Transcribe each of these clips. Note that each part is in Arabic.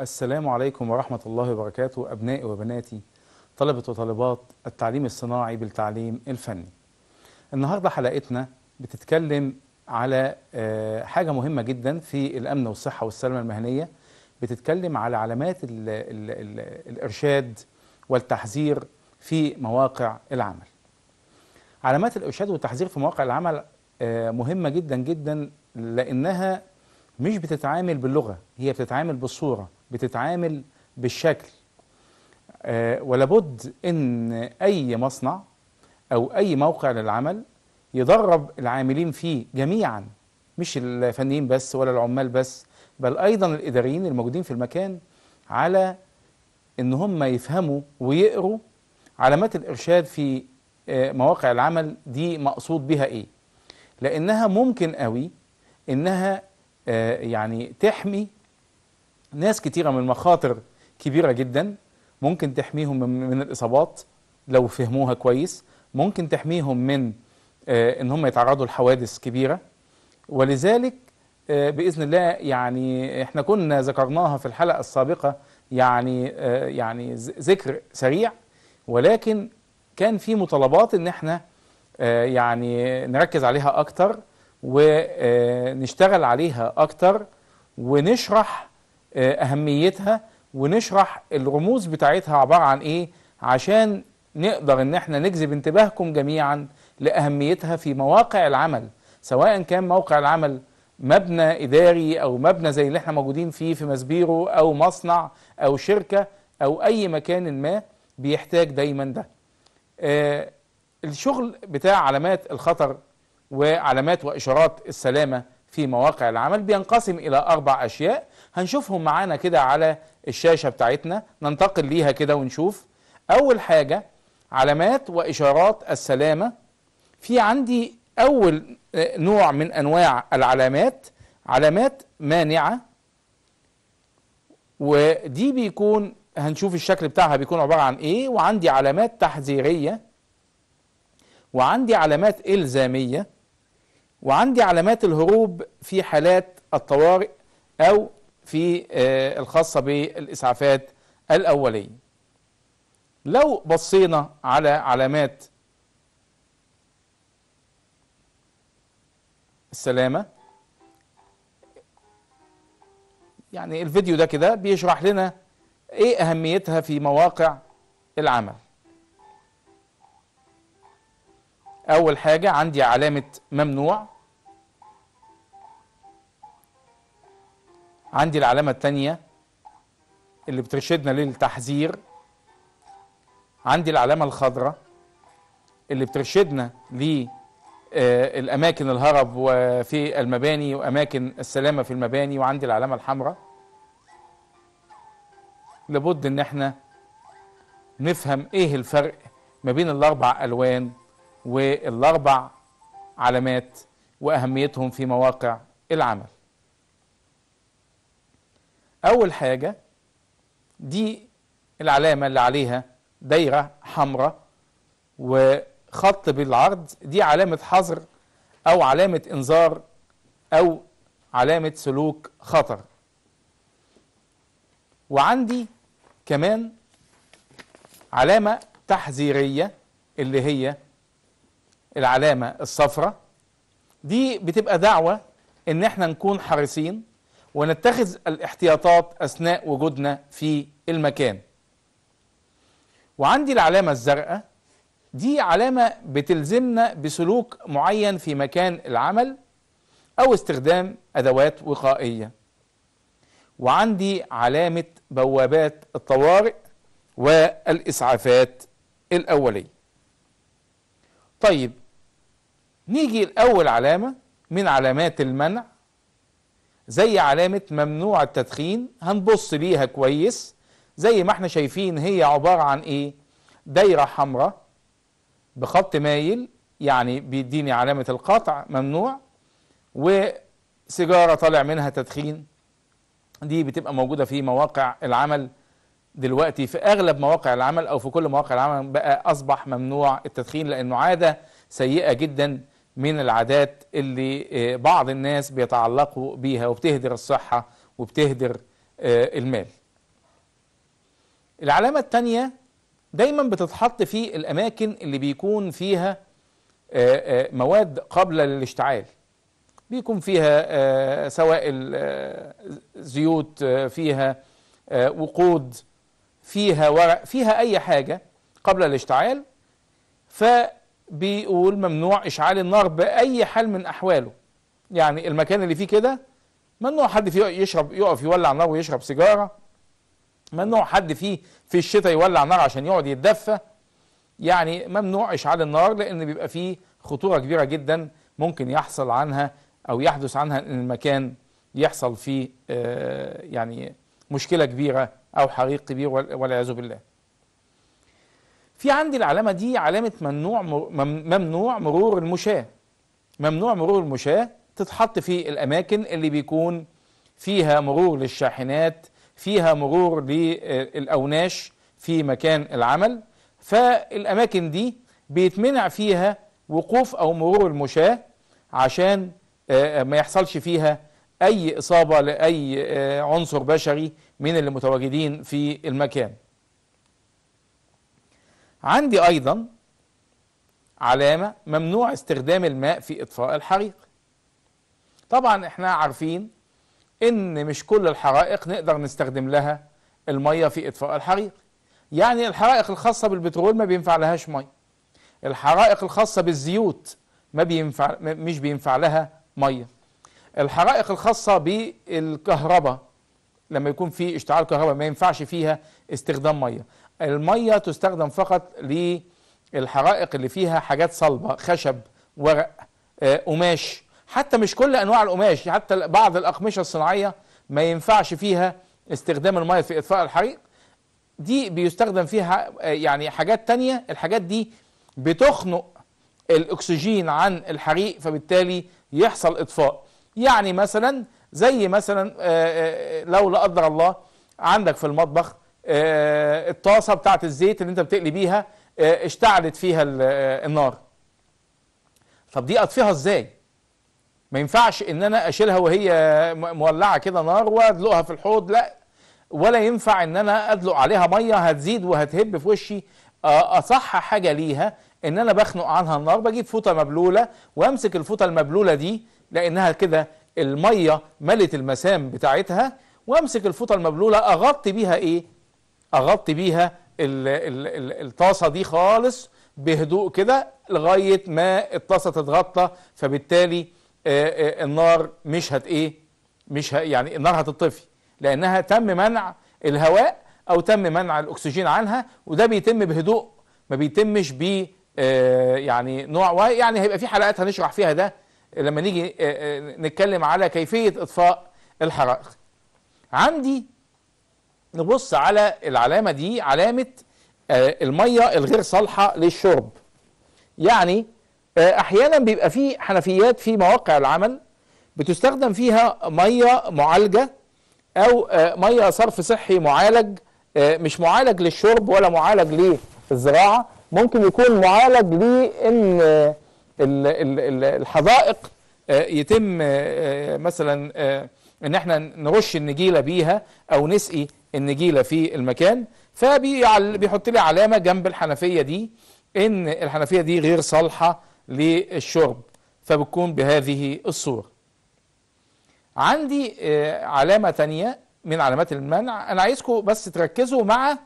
السلام عليكم ورحمة الله وبركاته أبنائي وبناتي طلبة وطالبات التعليم الصناعي بالتعليم الفني النهاردة حلقتنا بتتكلم على آه، حاجة مهمة جدا في الأمن والصحة والسلامة المهنية بتتكلم على علامات الـ الـ الـ الإرشاد والتحذير في مواقع العمل علامات الإرشاد والتحذير في مواقع العمل آه، مهمة جدا جدا لأنها مش بتتعامل باللغة هي بتتعامل بالصورة بتتعامل بالشكل آه، ولابد ان اي مصنع او اي موقع للعمل يدرب العاملين فيه جميعا مش الفنيين بس ولا العمال بس بل ايضا الاداريين الموجودين في المكان على ان هم يفهموا ويقروا علامات الارشاد في آه، مواقع العمل دي مقصود بها ايه لانها ممكن قوي انها آه، يعني تحمي ناس كتيرة من مخاطر كبيرة جدا ممكن تحميهم من الإصابات لو فهموها كويس ممكن تحميهم من آه، ان هم يتعرضوا لحوادث كبيره ولذلك آه، باذن الله يعني احنا كنا ذكرناها في الحلقه السابقه يعني آه، يعني ذكر سريع ولكن كان في مطالبات ان احنا يعني نركز عليها اكتر ونشتغل عليها اكتر ونشرح آه، اهميتها ونشرح الرموز بتاعتها عباره عن ايه عشان نقدر ان احنا نجذب انتباهكم جميعا لاهميتها في مواقع العمل سواء كان موقع العمل مبنى اداري او مبنى زي اللي احنا موجودين فيه في مسبيرو او مصنع او شركه او اي مكان ما بيحتاج دايما ده آه الشغل بتاع علامات الخطر وعلامات واشارات السلامه في مواقع العمل بينقسم الى اربع اشياء هنشوفهم معانا كده على الشاشة بتاعتنا ننتقل ليها كده ونشوف أول حاجة علامات وإشارات السلامة في عندي أول آه، نوع من أنواع العلامات علامات مانعة ودي بيكون هنشوف الشكل بتاعها بيكون عبارة عن إيه وعندي علامات تحذيرية وعندي علامات إلزامية وعندي علامات الهروب في حالات الطوارئ أو في آه، الخاصة بالإسعافات الأولية لو بصينا على علامات السلامة يعني الفيديو ده كده بيشرح لنا ايه اهميتها في مواقع العمل اول حاجة عندي علامة ممنوع عندي العلامة الثانية اللي بترشدنا للتحذير عندي العلامة الخضراء اللي بترشدنا للأماكن آه، الهرب في المباني وأماكن السلامة في المباني وعندي العلامة الحمراء لابد إن احنا نفهم إيه الفرق ما بين الأربع ألوان والأربع علامات وأهميتهم في مواقع العمل أول حاجة دي العلامة اللي عليها دايرة حمراء وخط بالعرض دي علامة حظر أو علامة إنذار أو علامة سلوك خطر وعندي كمان علامة تحذيرية اللي هي العلامة الصفراء دي بتبقى دعوة إن إحنا نكون حريصين ونتخذ الاحتياطات أثناء وجودنا في المكان وعندي العلامة الزرقاء دي علامة بتلزمنا بسلوك معين في مكان العمل أو استخدام أدوات وقائية وعندي علامة بوابات الطوارئ والإسعافات الأولية طيب نيجي لأول علامة من علامات المنع زي علامة ممنوع التدخين هنبص ليها كويس زي ما احنا شايفين هي عبارة عن ايه دايرة حمراء بخط مايل يعني بيديني علامة القطع ممنوع وسيجارة طالع منها تدخين دي بتبقى موجودة في مواقع العمل دلوقتي في أغلب مواقع العمل أو في كل مواقع العمل بقى أصبح ممنوع التدخين لأنه عادة سيئة جدا من العادات اللي آه، بعض الناس بيتعلقوا بيها وبتهدر الصحة وبتهدر آه، المال العلامة الثانية دايما بتتحط في الأماكن اللي بيكون فيها آه، مواد قابلة للاشتعال بيكون فيها سوائل زيوت فيها وقود فيها ورق فيها أي حاجة قبل الاشتعال ف بيقول ممنوع اشعال النار باي حال من احواله يعني المكان اللي فيه كده ممنوع حد فيه يشرب يقف يولع نار ويشرب سيجاره ممنوع حد فيه في الشتاء يولع نار عشان يقعد يتدفى يعني ممنوع اشعال النار لان بيبقى فيه خطوره كبيره جدا ممكن يحصل عنها او يحدث عنها ان المكان يحصل فيه آه، يعني مشكله كبيره او حريق كبير والعياذ بالله في عندي العلامة دي علامة ممنوع ممنوع مرور المشاة ممنوع مرور المشاة تتحط في الأماكن اللي بيكون فيها مرور للشاحنات فيها مرور للأوناش في مكان العمل فالأماكن دي بيتمنع فيها وقوف أو مرور المشاة عشان آه، آه، ما يحصلش فيها أي إصابة لأي آه، عنصر بشري من اللي متواجدين في المكان عندي أيضا علامة ممنوع استخدام الماء في إطفاء الحريق طبعا احنا عارفين ان مش كل الحرائق نقدر نستخدم لها المية في إطفاء الحريق يعني الحرائق الخاصة بالبترول ما بينفع لهاش مية الحرائق الخاصة بالزيوت ما بينفع مش بينفع لها مية الحرائق الخاصة بالكهرباء لما يكون في اشتعال كهرباء ما ينفعش فيها استخدام ميه المية تستخدم فقط للحرائق اللي فيها حاجات صلبة خشب ورق آه، قماش حتى مش كل انواع القماش حتى بعض الاقمشه الصناعيه ما ينفعش فيها استخدام الميه في اطفاء الحريق دي بيستخدم فيها آه، يعني حاجات تانية الحاجات دي بتخنق الاكسجين عن الحريق فبالتالي يحصل اطفاء يعني مثلا زي مثلا آه، لو لا قدر الله عندك في المطبخ آه، الطاسه بتاعه الزيت اللي انت بتقلي بيها آه، اشتعلت فيها آه، النار طب دي اطفيها ازاي ما ينفعش ان انا اشيلها وهي مولعه كده نار وادلقها في الحوض لا ولا ينفع ان انا ادلق عليها ميه هتزيد وهتهب في وشي اصح حاجه ليها ان انا بخنق عنها النار بجيب فوطه مبلوله وامسك الفوطه المبلوله دي لانها كده الميه ملت المسام بتاعتها وامسك الفوطه المبلوله اغطي بيها ايه اغطي بيها الطاسه دي خالص بهدوء كده لغايه ما الطاسه تتغطى فبالتالي النار مش هت ايه مش يعني النار هتطفي لانها تم منع الهواء او تم منع الاكسجين عنها وده بيتم بهدوء ما بيتمش ب يعني نوع يعني هيبقى في حلقات هنشرح فيها ده لما نيجي نتكلم على كيفيه اطفاء الحرائق عندي نبص على العلامة دي علامة آه، المية الغير صالحة للشرب يعني آه، أحيانا بيبقى في حنفيات في مواقع العمل بتستخدم فيها مية معالجة أو آه، مية صرف صحي معالج مش معالج للشرب ولا معالج للزراعة ممكن يكون معالج لأن الحدائق يتم مثلا ان احنا نرش النجيله بيها او نسقي النجيله في المكان فبيحط لي علامه جنب الحنفيه دي ان الحنفيه دي غير صالحه للشرب فبتكون بهذه الصوره عندي آه، علامه تانية من علامات المنع انا عايزكم بس تركزوا مع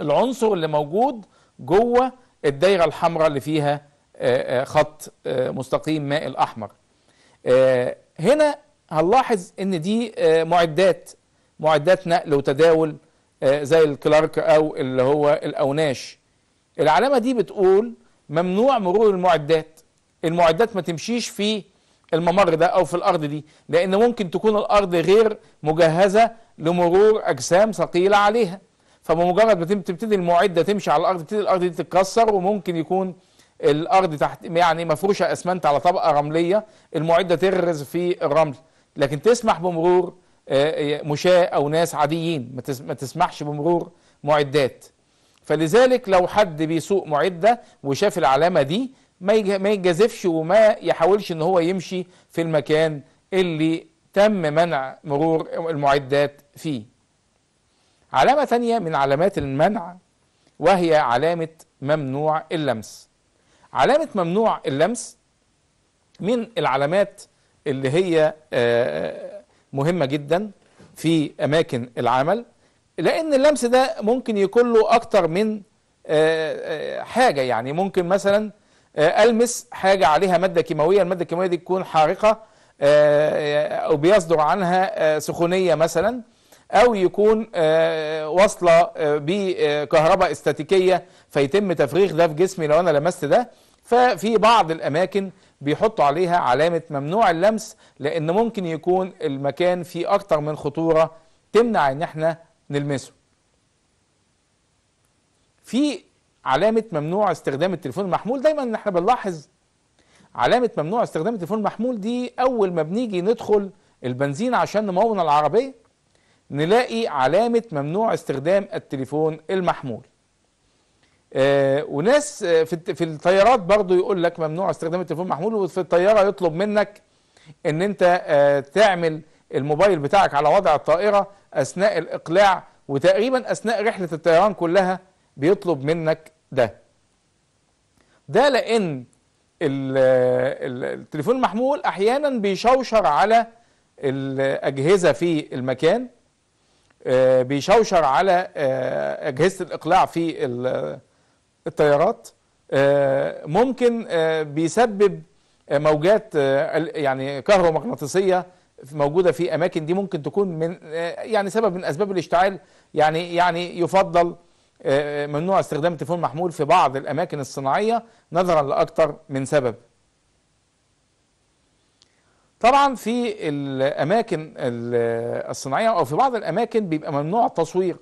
العنصر اللي موجود جوه الدايره الحمراء اللي فيها آه، آه، خط مستقيم ماء الاحمر هنا هنلاحظ ان دي معدات معدات نقل وتداول آه، زي الكلارك او اللي هو الاوناش العلامه دي بتقول ممنوع مرور المعدات المعدات ما تمشيش في الممر ده او في الارض دي لان ممكن تكون الارض غير مجهزه لمرور اجسام ثقيله عليها فبمجرد ما تبتدي المعده تمشي على الارض تبتدي الارض دي تتكسر وممكن يكون الارض تحت يعني مفروشه اسمنت على طبقه رمليه المعده تغرز في الرمل لكن تسمح بمرور آه، آه، مشاة أو ناس عاديين ما تسمحش بمرور معدات فلذلك لو حد بيسوق معدة وشاف العلامة دي ما يجازفش وما يحاولش ان هو يمشي في المكان اللي تم منع مرور المعدات فيه علامة تانية من علامات المنع وهي علامة ممنوع اللمس علامة ممنوع اللمس من العلامات اللي هي آه، مهمة جدا في أماكن العمل لأن اللمس ده ممكن يكون له أكتر من آه، آه، حاجة يعني ممكن مثلا آه، ألمس حاجة عليها مادة كيماوية المادة الكيماوية دي تكون حارقة أو بيصدر عنها سخونية مثلا أو يكون وصلة بكهرباء استاتيكية فيتم تفريغ ده في جسمي لو أنا لمست ده ففي بعض الأماكن بيحطوا عليها علامة ممنوع اللمس لأن ممكن يكون المكان فيه أكتر من خطورة تمنع إن احنا نلمسه في علامة ممنوع استخدام التليفون المحمول دايما احنا بنلاحظ علامة ممنوع استخدام التليفون المحمول دي أول ما بنيجي ندخل البنزين عشان نمون العربية نلاقي علامة ممنوع استخدام التليفون المحمول آه، وناس آه، في في الطيارات برضو يقول لك ممنوع استخدام التليفون محمول وفي الطياره يطلب منك ان انت آه، تعمل الموبايل بتاعك على وضع الطائره اثناء الاقلاع وتقريبا اثناء رحله الطيران كلها بيطلب منك ده ده لان التليفون المحمول احيانا بيشوشر على الاجهزه في المكان بيشوشر على اجهزه الاقلاع في التيارات آه، ممكن آه، بيسبب آه، موجات يعني كهرومغناطيسيه موجوده في اماكن دي ممكن تكون من يعني سبب من اسباب الاشتعال يعني يعني يفضل ممنوع استخدام التليفون محمول في بعض الاماكن الصناعيه نظرا لاكثر من سبب. طبعا في الاماكن الصناعيه او في بعض الاماكن بيبقى ممنوع التصوير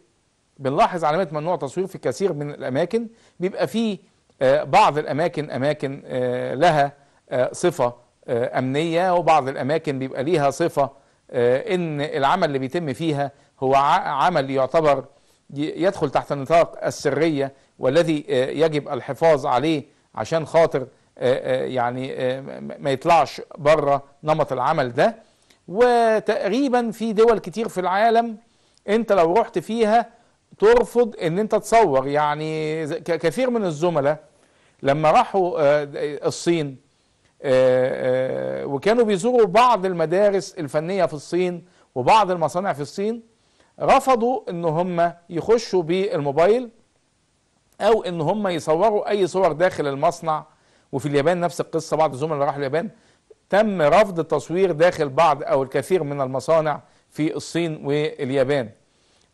بنلاحظ علامات ممنوع تصوير في كثير من الأماكن بيبقى في آه، بعض الأماكن أماكن آه، لها آه، صفة أمنية وبعض الأماكن بيبقى ليها صفة إن العمل اللي بيتم فيها هو عمل يعتبر يدخل تحت نطاق السرية والذي يجب الحفاظ عليه عشان خاطر يعني ما يطلعش بره نمط العمل ده وتقريبا في دول كتير في العالم انت لو رحت فيها ترفض ان انت تصور يعني كثير من الزملاء لما راحوا آه، الصين آه، آه، وكانوا بيزوروا بعض المدارس الفنية في الصين وبعض المصانع في الصين رفضوا ان هم يخشوا بالموبايل او ان هم يصوروا اي صور داخل المصنع وفي اليابان نفس القصة بعض الزملاء اللي راحوا اليابان تم رفض التصوير داخل بعض او الكثير من المصانع في الصين واليابان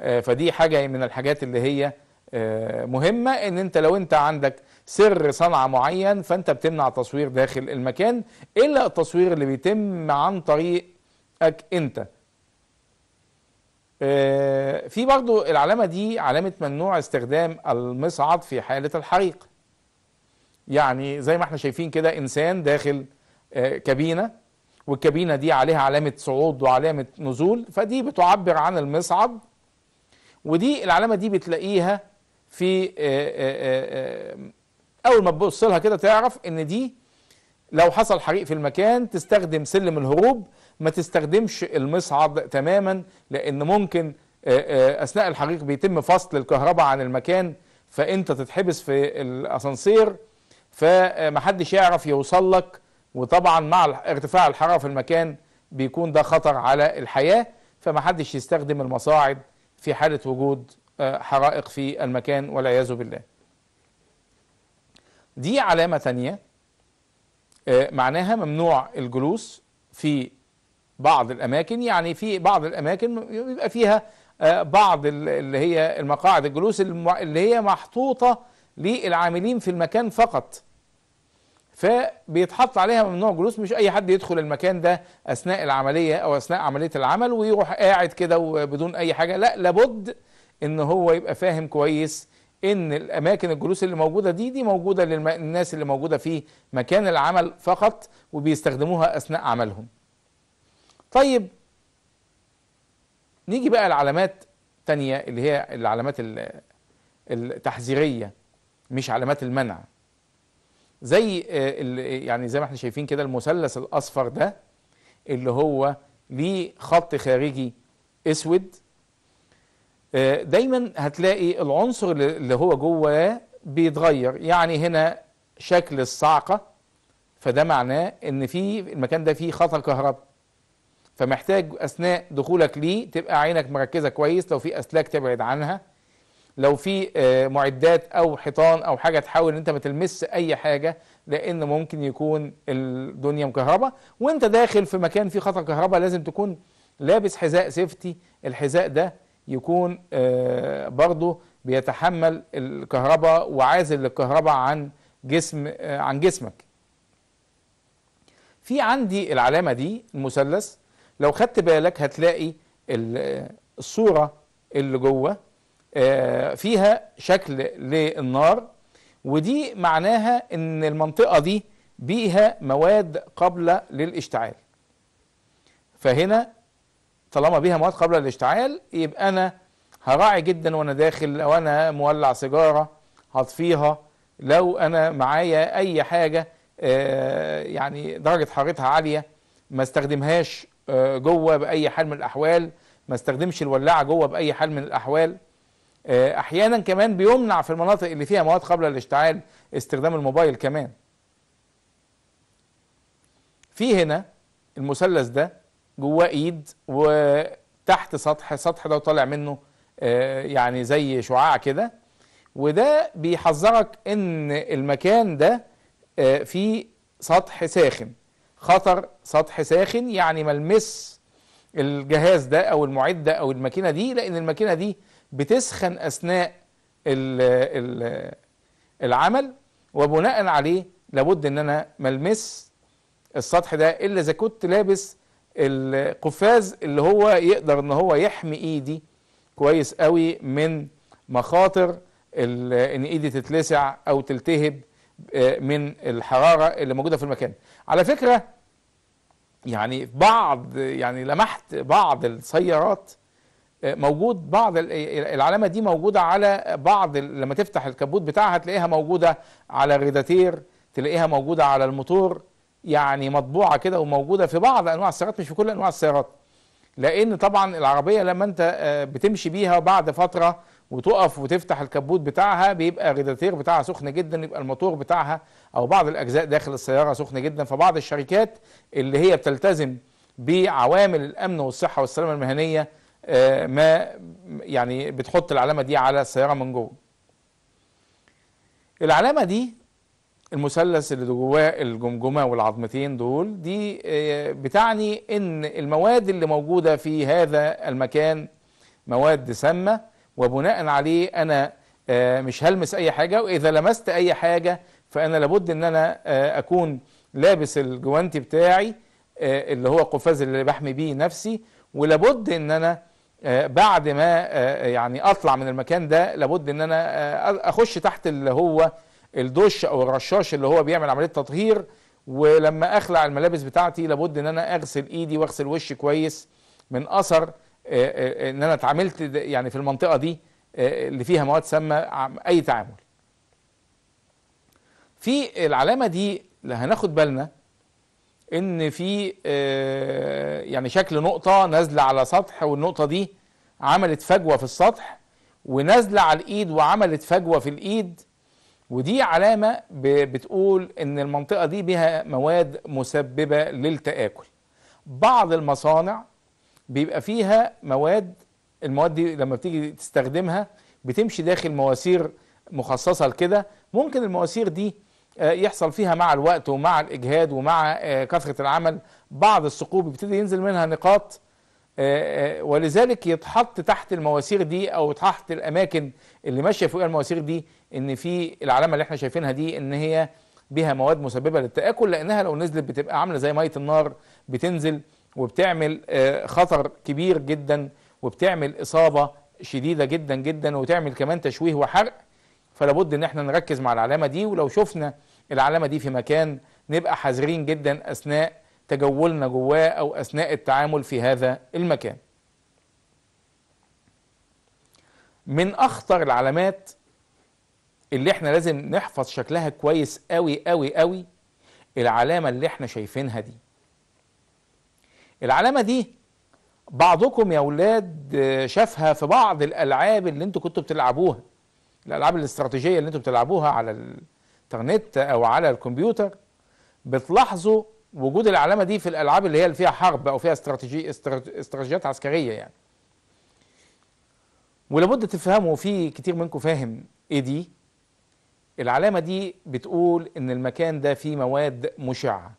آه، فدي حاجة من الحاجات اللي هي آه، مهمة ان انت لو انت عندك سر صنعة معين فانت بتمنع تصوير داخل المكان الا التصوير اللي بيتم عن طريقك انت آه، في برضو العلامة دي علامة ممنوع استخدام المصعد في حالة الحريق يعني زي ما احنا شايفين كده انسان داخل كابينة والكابينة دي عليها علامة صعود وعلامة نزول فدي بتعبر عن المصعد ودي العلامة دي بتلاقيها في آه، آه، آه، أول ما تبص لها كده تعرف إن دي لو حصل حريق في المكان تستخدم سلم الهروب ما تستخدمش المصعد تماما لأن ممكن أثناء الحريق بيتم فصل الكهرباء عن المكان فأنت تتحبس في الأسانسير فمحدش يعرف يوصل لك وطبعا مع ارتفاع الحرارة في المكان بيكون ده خطر على الحياة فمحدش يستخدم المصاعد في حالة وجود آه، حرائق في المكان والعياذ بالله دي علامة تانية آه، معناها ممنوع الجلوس في بعض الأماكن يعني في بعض الأماكن يبقى فيها آه، بعض اللي هي المقاعد الجلوس اللي هي محطوطة للعاملين في المكان فقط فبيتحط عليها ممنوع جلوس مش اي حد يدخل المكان ده اثناء العمليه او اثناء عمليه العمل ويروح قاعد كده وبدون اي حاجه لا لابد ان هو يبقى فاهم كويس ان الاماكن الجلوس اللي موجوده دي دي موجوده للناس اللي موجوده في مكان العمل فقط وبيستخدموها اثناء عملهم طيب نيجي بقى لعلامات تانية اللي هي العلامات التحذيريه مش علامات المنع زي آه، يعني زي ما احنا شايفين كده المثلث الاصفر ده اللي هو ليه خط خارجي اسود آه، دايما هتلاقي العنصر اللي هو جواه بيتغير يعني هنا شكل الصعقه فده معناه ان في المكان ده فيه خطر كهرباء فمحتاج اثناء دخولك ليه تبقى عينك مركزه كويس لو في اسلاك تبعد عنها لو في آه، معدات او حيطان او حاجه تحاول ان انت ما تلمس اي حاجه لان ممكن يكون الدنيا مكهربه وانت داخل في مكان فيه خطر كهرباء لازم تكون لابس حذاء سيفتي الحذاء ده يكون آه، برضه بيتحمل الكهرباء وعازل الكهرباء عن جسم آه، عن جسمك في عندي العلامه دي المثلث لو خدت بالك هتلاقي الصوره اللي جوه آه، فيها شكل للنار ودي معناها ان المنطقة دي بيها مواد قابلة للاشتعال فهنا طالما بيها مواد قابلة للاشتعال يبقى انا هراعي جدا وانا داخل لو انا مولع سيجارة هطفيها لو انا معايا اي حاجة آه، يعني درجة حرارتها عالية ما استخدمهاش آه، جوه باي حال من الاحوال ما استخدمش الولاعة جوه باي حال من الاحوال آه، احيانا كمان بيمنع في المناطق اللي فيها مواد قابله للاشتعال استخدام الموبايل كمان في هنا المثلث ده جواه ايد وتحت سطح السطح ده وطالع منه آه، يعني زي شعاع كده وده بيحذرك ان المكان ده آه، فيه سطح ساخن خطر سطح ساخن يعني ملمس الجهاز ده او المعده او الماكينه دي لان الماكينه دي بتسخن اثناء ال ال العمل وبناء عليه لابد ان انا ملمس السطح ده الا اذا كنت لابس القفاز اللي هو يقدر ان هو يحمي ايدي كويس قوي من مخاطر ان ايدي تتلسع او تلتهب آه، من الحراره اللي موجوده في المكان على فكره يعني بعض يعني لمحت بعض السيارات موجود بعض العلامه دي موجوده على بعض لما تفتح الكبوت بتاعها تلاقيها موجوده على الريداتير تلاقيها موجوده على الموتور يعني مطبوعه كده وموجوده في بعض انواع السيارات مش في كل انواع السيارات لان طبعا العربيه لما انت آه، بتمشي بيها بعد فتره وتقف وتفتح الكبوت بتاعها بيبقى الريداتير بتاعها سخن جدا يبقى الموتور بتاعها او بعض الاجزاء داخل السياره سخن جدا فبعض الشركات اللي هي بتلتزم بعوامل الامن والصحه والسلامه المهنيه آه، ما يعني بتحط العلامه دي على السياره من جوه العلامه دي المثلث اللي جواه الجمجمه والعظمتين دول دي آه، بتعني ان المواد اللي موجوده في هذا المكان مواد سامه وبناء عليه انا آه، مش هلمس اي حاجه واذا لمست اي حاجه فانا لابد ان انا اكون لابس الجوانتي بتاعي اللي هو قفاز اللي بحمي بيه نفسي ولابد ان انا آه، بعد ما آه، آه، يعني اطلع من المكان ده لابد ان انا اخش تحت اللي هو الدش او الرشاش اللي هو بيعمل عمليه تطهير ولما اخلع الملابس بتاعتي لابد ان انا اغسل ايدي واغسل وشي كويس من اثر ان انا اتعاملت يعني في المنطقه دي اللي فيها مواد سامه اي تعامل في العلامه دي هناخد بالنا ان في آه، يعني شكل نقطه نازله على سطح والنقطه دي عملت فجوه في السطح ونازله على الايد وعملت فجوه في الايد ودي علامه بتقول ان المنطقه دي بها مواد مسببه للتاكل بعض المصانع بيبقى فيها مواد المواد دي لما بتيجي تستخدمها بتمشي داخل مواسير مخصصه لكده ممكن المواسير دي آه، يحصل فيها مع الوقت ومع الاجهاد ومع آه، كثره العمل بعض الثقوب يبتدي ينزل منها نقاط آه، ولذلك يتحط تحت المواسير دي او تحت الاماكن اللي ماشيه فوق المواسير دي ان في العلامه اللي احنا شايفينها دي ان هي بها مواد مسببه للتاكل لانها لو نزلت بتبقى عامله زي ميه النار بتنزل وبتعمل خطر كبير جدا وبتعمل اصابه شديده جدا جدا وتعمل كمان تشويه وحرق فلابد ان احنا نركز مع العلامه دي ولو شفنا العلامة دي في مكان نبقى حذرين جدا أثناء تجولنا جواه أو أثناء التعامل في هذا المكان من أخطر العلامات اللي احنا لازم نحفظ شكلها كويس قوي قوي قوي العلامة اللي احنا شايفينها دي العلامة دي بعضكم يا أولاد شافها في بعض الألعاب اللي انتوا كنتوا بتلعبوها الألعاب الاستراتيجية اللي انتوا بتلعبوها على الانترنت او على الكمبيوتر بتلاحظوا وجود العلامه دي في الالعاب اللي هي اللي فيها حرب او فيها استراتيجي استراتيجيات عسكريه يعني ولابد تفهموا في كتير منكم فاهم ايه دي العلامه دي بتقول ان المكان ده فيه مواد مشعه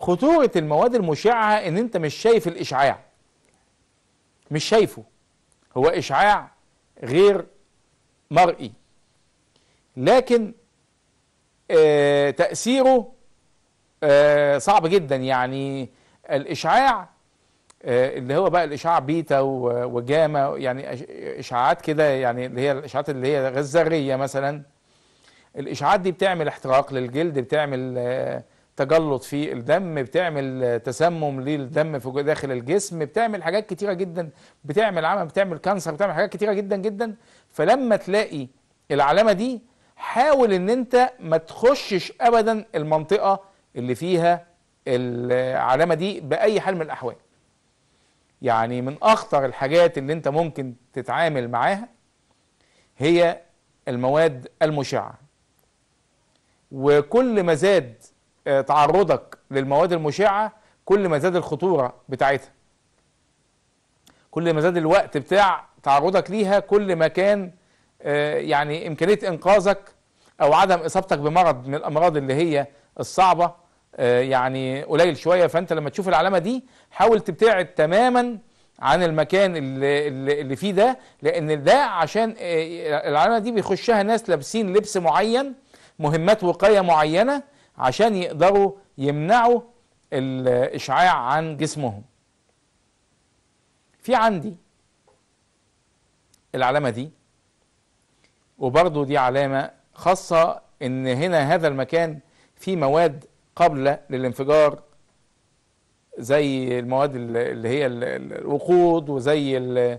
خطوره المواد المشعه ان انت مش شايف الاشعاع مش شايفه هو اشعاع غير مرئي لكن آه، تأثيره آه، صعب جدا يعني الإشعاع آه، اللي هو بقى الإشعاع بيتا وجاما يعني إشعاعات كده يعني اللي هي الإشعاعات اللي هي غير ذرية مثلا الإشعاعات دي بتعمل احتراق للجلد بتعمل تجلط في الدم بتعمل تسمم للدم في داخل الجسم بتعمل حاجات كتيره جدا بتعمل عمل بتعمل كانسر بتعمل حاجات كتيره جدا جدا فلما تلاقي العلامه دي حاول ان انت ما تخشش ابدا المنطقه اللي فيها العلامه دي باي حال من الاحوال يعني من اخطر الحاجات اللي انت ممكن تتعامل معاها هي المواد المشعه وكل ما زاد آه، تعرضك للمواد المشعه كل ما زاد الخطوره بتاعتها كل ما زاد الوقت بتاع تعرضك ليها كل ما كان آه، يعني إمكانية إنقاذك أو عدم إصابتك بمرض من الأمراض اللي هي الصعبة آه، يعني قليل شوية فأنت لما تشوف العلامة دي حاول تبتعد تماما عن المكان اللي, اللي فيه ده لأن ده عشان آه، العلامة دي بيخشها ناس لابسين لبس معين مهمات وقاية معينة عشان يقدروا يمنعوا الإشعاع عن جسمهم في عندي العلامة دي وبرضه دي علامة خاصة ان هنا هذا المكان فيه مواد قابلة للانفجار زي المواد اللي هي الوقود وزي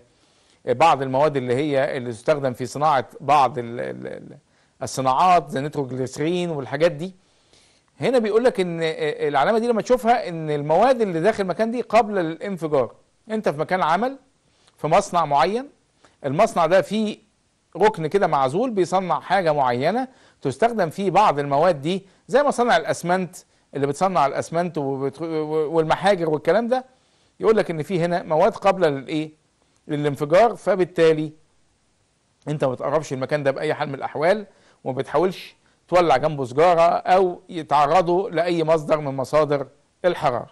بعض المواد اللي هي اللي تستخدم في صناعة بعض الصناعات زي نيتروجليسرين والحاجات دي هنا بيقول لك ان العلامه دي لما تشوفها ان المواد اللي داخل المكان دي قابله للانفجار انت في مكان عمل في مصنع معين المصنع ده فيه ركن كده معزول بيصنع حاجة معينة تستخدم فيه بعض المواد دي زي ما صنع الأسمنت اللي بتصنع الأسمنت والمحاجر والكلام ده يقول لك إن في هنا مواد قابلة للإيه؟ للانفجار فبالتالي أنت ما تقربش المكان ده بأي حال من الأحوال وما بتحاولش تولع جنبه سجارة أو يتعرضوا لأي مصدر من مصادر الحرارة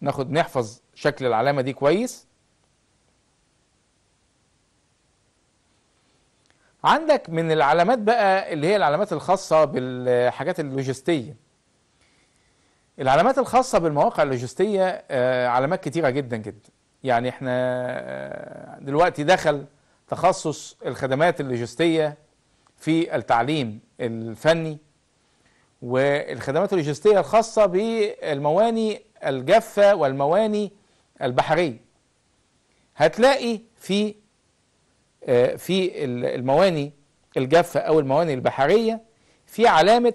ناخد نحفظ شكل العلامة دي كويس عندك من العلامات بقى اللي هي العلامات الخاصة بالحاجات اللوجستية العلامات الخاصة بالمواقع اللوجستية آه، علامات كتيرة جدا جدا يعني احنا آه، دلوقتي دخل تخصص الخدمات اللوجستية في التعليم الفني والخدمات اللوجستية الخاصة بالمواني الجافة والمواني البحرية هتلاقي في آه، في المواني الجافة أو المواني البحرية في علامة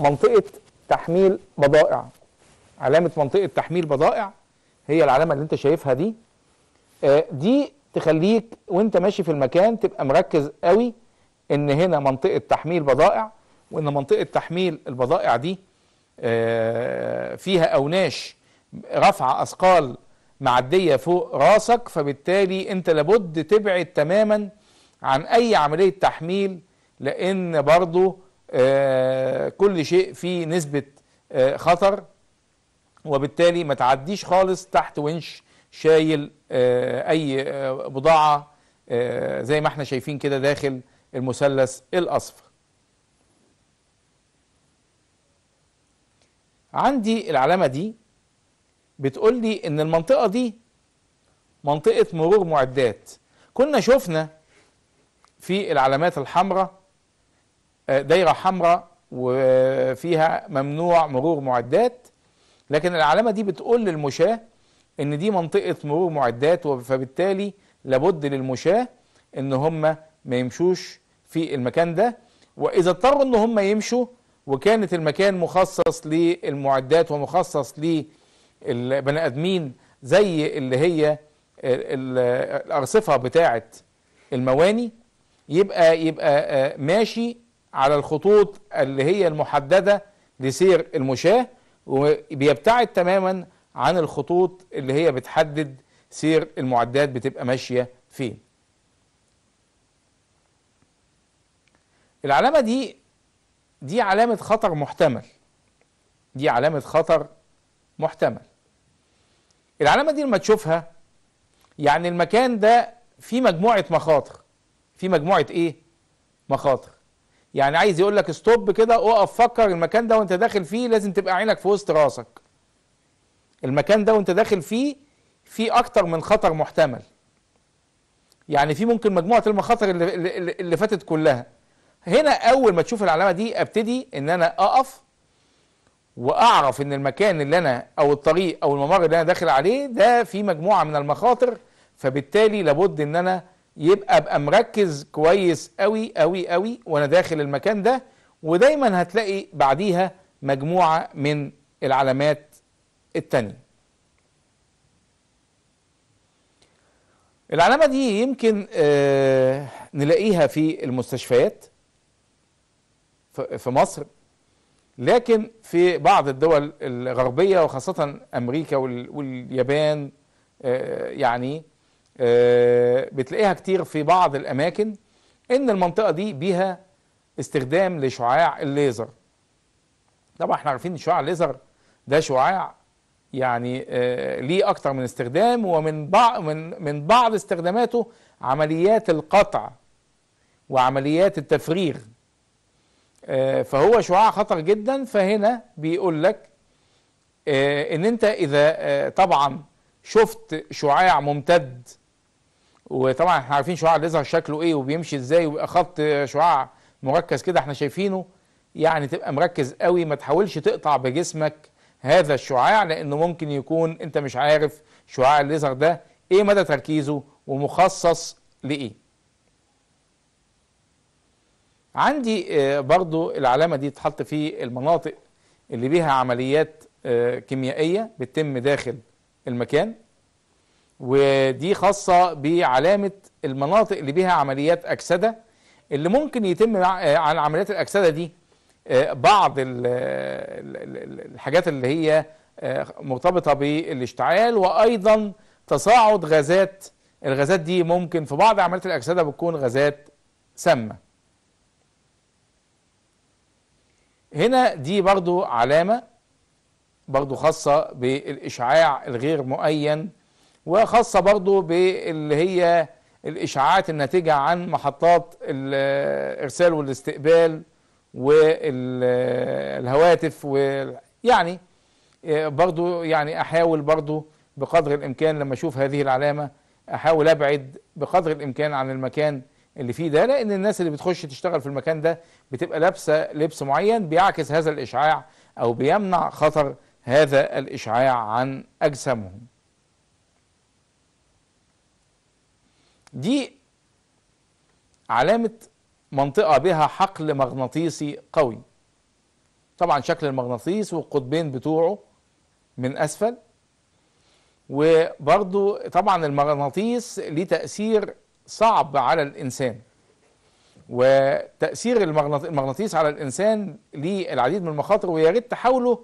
منطقة تحميل بضائع علامة منطقة تحميل بضائع هي العلامة اللي انت شايفها دي آه، دي تخليك وانت ماشي في المكان تبقى مركز قوي ان هنا منطقة تحميل بضائع وان منطقة تحميل البضائع دي آه، فيها أوناش رفع أثقال معدية فوق راسك فبالتالي انت لابد تبعد تماما عن اي عملية تحميل لان برضو آه، كل شيء فيه نسبة آه، خطر وبالتالي ما تعديش خالص تحت ونش شايل آه، اي بضاعة زي ما احنا شايفين كده داخل المثلث الاصفر عندي العلامة دي بتقول لي ان المنطقه دي منطقه مرور معدات كنا شفنا في العلامات الحمراء آه، دايره حمراء وفيها ممنوع مرور معدات لكن العلامه دي بتقول للمشاه ان دي منطقه مرور معدات فبالتالي لابد للمشاه ان هم ما يمشوش في المكان ده واذا اضطروا ان هم يمشوا وكانت المكان مخصص للمعدات ومخصص للمعدات البني ادمين زي اللي هي الارصفه بتاعه المواني يبقى يبقى آه، ماشي على الخطوط اللي هي المحدده لسير المشاه وبيبتعد تماما عن الخطوط اللي هي بتحدد سير المعدات بتبقى ماشيه فين. العلامه دي دي علامه خطر محتمل. دي علامه خطر محتمل. العلامه دي لما تشوفها يعني المكان ده فيه مجموعه مخاطر في مجموعه ايه مخاطر يعني عايز يقول لك ستوب كده اقف فكر المكان ده وانت داخل فيه لازم تبقى عينك في وسط راسك المكان ده وانت داخل فيه فيه اكتر من خطر محتمل يعني في ممكن مجموعه المخاطر اللي, اللي فاتت كلها هنا اول ما تشوف العلامه دي ابتدي ان انا اقف واعرف ان المكان اللي انا او الطريق او الممر اللي انا داخل عليه ده فيه مجموعه من المخاطر فبالتالي لابد ان انا يبقى ابقى مركز كويس قوي قوي قوي وانا داخل المكان ده ودايما هتلاقي بعديها مجموعه من العلامات التانيه العلامة دي يمكن آه، نلاقيها في المستشفيات في مصر لكن في بعض الدول الغربية وخاصة أمريكا واليابان آه، يعني آه، بتلاقيها كتير في بعض الأماكن إن المنطقة دي بيها استخدام لشعاع الليزر طبعا احنا عارفين ان شعاع الليزر ده شعاع يعني آه، ليه اكتر من استخدام ومن بعض من من بعض استخداماته عمليات القطع وعمليات التفريغ آه، فهو شعاع خطر جدا فهنا بيقول لك آه، ان انت اذا آه، طبعا شفت شعاع ممتد وطبعا احنا عارفين شعاع الليزر شكله ايه وبيمشي ازاي وبيبقى خط شعاع مركز كده احنا شايفينه يعني تبقى مركز قوي ما تحاولش تقطع بجسمك هذا الشعاع لانه ممكن يكون انت مش عارف شعاع الليزر ده ايه مدى تركيزه ومخصص لايه عندي آه، برضو العلامة دي تحط في المناطق اللي بيها عمليات آه، كيميائية بتتم داخل المكان ودي خاصة بعلامة المناطق اللي بيها عمليات أكسدة اللي ممكن يتم عن آه، عمليات الأكسدة دي بعض الحاجات اللي هي مرتبطة بالاشتعال وأيضا تصاعد غازات الغازات دي ممكن في بعض عمليات الأكسدة بتكون غازات سامة هنا دي برضو علامة برضو خاصة بالإشعاع الغير مؤين وخاصة برضو باللي هي الإشعاعات الناتجة عن محطات الإرسال والاستقبال والهواتف ويعني آه، برضو يعني أحاول برضو بقدر الإمكان لما أشوف هذه العلامة أحاول أبعد بقدر الإمكان عن المكان اللي فيه ده لان الناس اللي بتخش تشتغل في المكان ده بتبقى لابسه لبس معين بيعكس هذا الاشعاع او بيمنع خطر هذا الاشعاع عن اجسامهم دي علامه منطقه بها حقل مغناطيسي قوي طبعا شكل المغناطيس والقطبين بتوعه من اسفل وبرضو طبعا المغناطيس ليه تاثير صعب على الانسان وتاثير المغناطيس على الانسان ليه العديد من المخاطر ويا ريت تحاولوا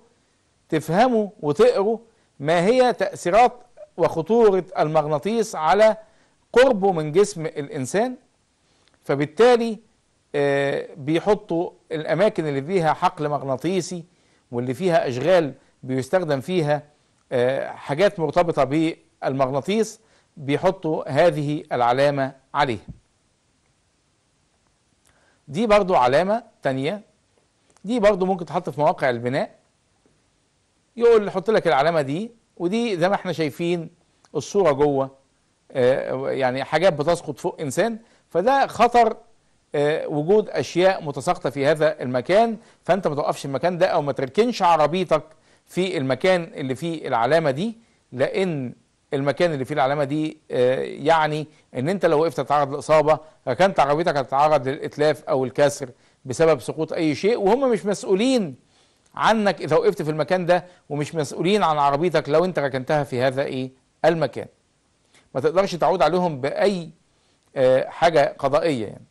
تفهموا وتقروا ما هي تاثيرات وخطوره المغناطيس على قربه من جسم الانسان فبالتالي آه، بيحطوا الاماكن اللي فيها حقل مغناطيسي واللي فيها اشغال بيستخدم فيها آه، حاجات مرتبطه بالمغناطيس بيحطوا هذه العلامة عليه دي برضو علامة تانية دي برضو ممكن تحط في مواقع البناء يقول حط لك العلامة دي ودي زي ما احنا شايفين الصورة جوه آه، يعني حاجات بتسقط فوق إنسان فده خطر آه، وجود أشياء متساقطة في هذا المكان فأنت ما توقفش المكان ده أو ما تركنش عربيتك في المكان اللي فيه العلامة دي لأن المكان اللي فيه العلامه دي آه، يعني ان انت لو وقفت تتعرض لاصابه فكانت عربيتك هتتعرض للاتلاف او الكسر بسبب سقوط اي شيء وهم مش مسؤولين عنك اذا وقفت في المكان ده ومش مسؤولين عن عربيتك لو انت ركنتها في هذا ايه المكان ما تقدرش تعود عليهم باي آه، حاجه قضائيه يعني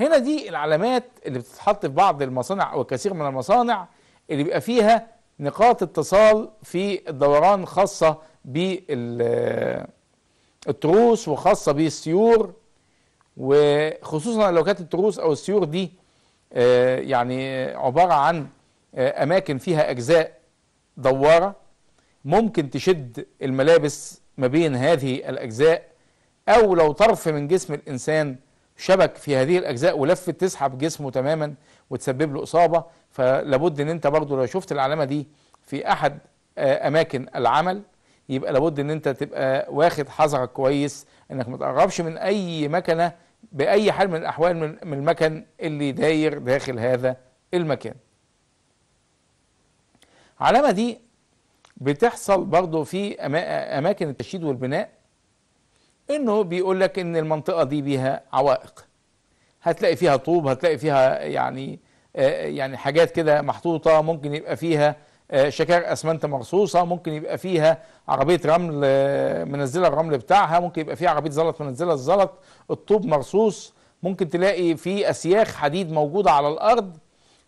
هنا دي العلامات اللي بتتحط في بعض المصانع او كثير من المصانع اللي بيبقى فيها نقاط اتصال في الدوران خاصة بالتروس وخاصة بالسيور وخصوصا لو كانت التروس أو السيور دي آه، يعني عبارة عن آه، أماكن فيها أجزاء دوارة ممكن تشد الملابس ما بين هذه الأجزاء أو لو طرف من جسم الإنسان شبك في هذه الأجزاء ولفت تسحب جسمه تماما وتسبب له إصابة فلابد ان انت برضو لو شفت العلامه دي في احد آه، اماكن العمل يبقى لابد ان انت تبقى واخد حذرك كويس انك ما تقربش من اي مكنه باي حال من الاحوال من المكن اللي داير داخل هذا المكان علامة دي بتحصل برضو في اماكن التشييد والبناء انه بيقول لك ان المنطقه دي بيها عوائق هتلاقي فيها طوب هتلاقي فيها يعني آه، يعني حاجات كده محطوطه ممكن يبقى فيها آه، شكاير اسمنت مرصوصه ممكن يبقى فيها عربيه رمل آه، منزله الرمل بتاعها ممكن يبقى فيها عربيه زلط منزله الزلط الطوب مرصوص ممكن تلاقي في اسياخ حديد موجوده على الارض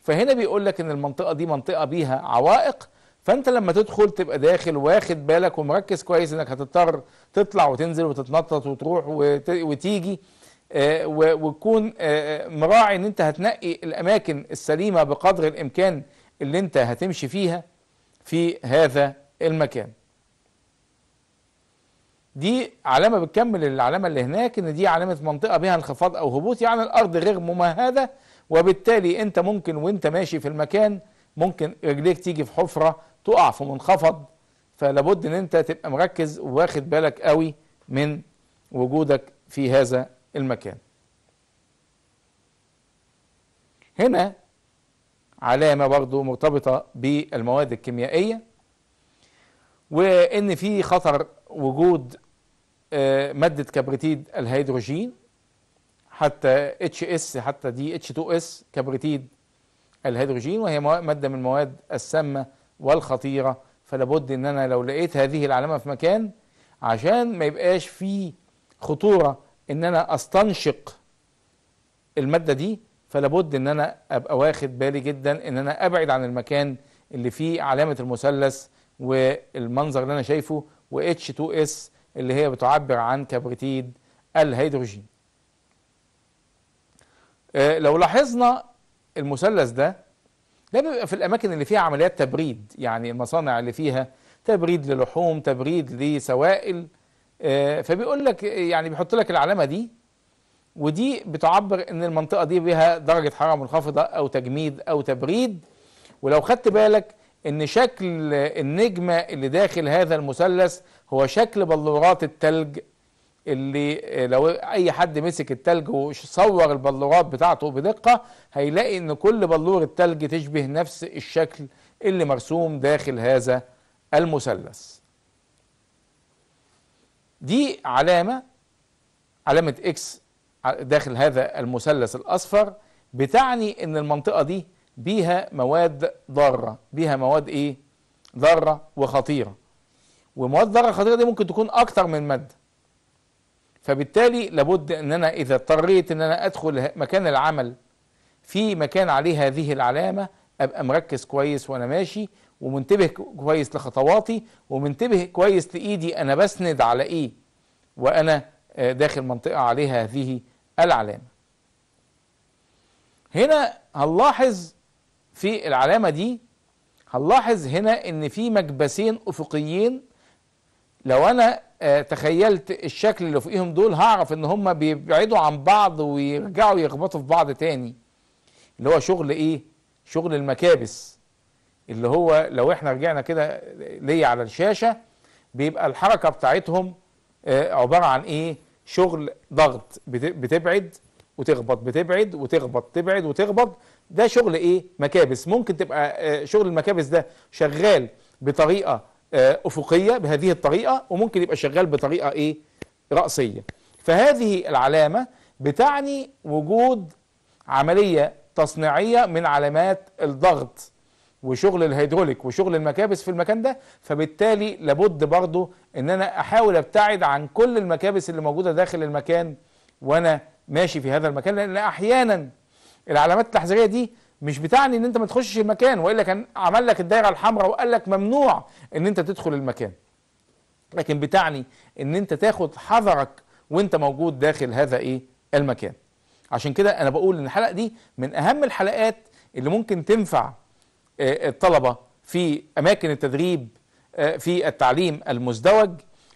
فهنا بيقول لك ان المنطقه دي منطقه بيها عوائق فانت لما تدخل تبقى داخل واخد بالك ومركز كويس انك هتضطر تطلع وتنزل وتتنطط وتروح وتيجي آه، وتكون آه، آه، مراعي ان انت هتنقي الاماكن السليمه بقدر الامكان اللي انت هتمشي فيها في هذا المكان دي علامة بتكمل العلامة اللي هناك ان دي علامة منطقة بها انخفاض او هبوط يعني الارض غير ممهدة وبالتالي انت ممكن وانت ماشي في المكان ممكن رجليك تيجي في حفرة تقع في منخفض فلابد ان انت تبقى مركز وواخد بالك قوي من وجودك في هذا المكان هنا علامة برضو مرتبطة بالمواد الكيميائية وإن في خطر وجود آه، مادة كبريتيد الهيدروجين حتى اتش اس حتى دي اتش 2 اس كبريتيد الهيدروجين وهي مادة من المواد السامة والخطيرة فلابد إن أنا لو لقيت هذه العلامة في مكان عشان ما يبقاش في خطورة ان انا استنشق الماده دي فلا بد ان انا ابقى واخد بالي جدا ان انا ابعد عن المكان اللي فيه علامه المثلث والمنظر اللي انا شايفه و اتش 2 اس اللي هي بتعبر عن كبريتيد الهيدروجين آه، لو لاحظنا المثلث ده ده بيبقى في الاماكن اللي فيها عمليات تبريد يعني المصانع اللي فيها تبريد للحوم تبريد لسوائل آه، فبيقول لك يعني بيحط لك العلامه دي ودي بتعبر ان المنطقه دي بها درجه حراره منخفضه او تجميد او تبريد ولو خدت بالك ان شكل النجمه اللي داخل هذا المثلث هو شكل بلورات التلج اللي لو اي حد مسك التلج وصور البلورات بتاعته بدقه هيلاقي ان كل بلور التلج تشبه نفس الشكل اللي مرسوم داخل هذا المثلث دي علامة علامة اكس داخل هذا المثلث الأصفر بتعني إن المنطقة دي بيها مواد ضارة بيها مواد إيه؟ ضارة وخطيرة ومواد ضارة خطيرة دي ممكن تكون أكتر من مادة فبالتالي لابد إن أنا إذا اضطريت إن أنا أدخل مكان العمل في مكان عليه هذه العلامة ابقى مركز كويس وانا ماشي ومنتبه كويس لخطواتي ومنتبه كويس لايدي انا بسند على ايه وانا آه، داخل منطقه عليها هذه العلامه هنا هنلاحظ في العلامه دي هنلاحظ هنا ان في مكبسين افقيين لو انا آه، تخيلت الشكل اللي فوقيهم دول هعرف ان هم بيبعدوا عن بعض ويرجعوا يخبطوا في بعض تاني اللي هو شغل ايه شغل المكابس اللي هو لو احنا رجعنا كده ليا على الشاشة بيبقى الحركة بتاعتهم آه، عبارة عن ايه شغل ضغط بتبعد وتخبط بتبعد وتخبط تبعد وتخبط ده شغل ايه مكابس ممكن تبقى آه، شغل المكابس ده شغال بطريقة آه، افقية بهذه الطريقة وممكن يبقى شغال بطريقة ايه رأسية فهذه العلامة بتعني وجود عملية تصنيعيه من علامات الضغط وشغل الهيدروليك وشغل المكابس في المكان ده فبالتالي لابد برضو ان انا احاول ابتعد عن كل المكابس اللي موجوده داخل المكان وانا ماشي في هذا المكان لان احيانا العلامات التحذيريه دي مش بتعني ان انت ما تخشش المكان والا كان عمل لك الدائره الحمراء وقال لك ممنوع ان انت تدخل المكان لكن بتعني ان انت تاخد حذرك وانت موجود داخل هذا ايه المكان عشان كده انا بقول ان الحلقه دي من اهم الحلقات اللي ممكن تنفع آه، الطلبه في اماكن التدريب آه، في التعليم المزدوج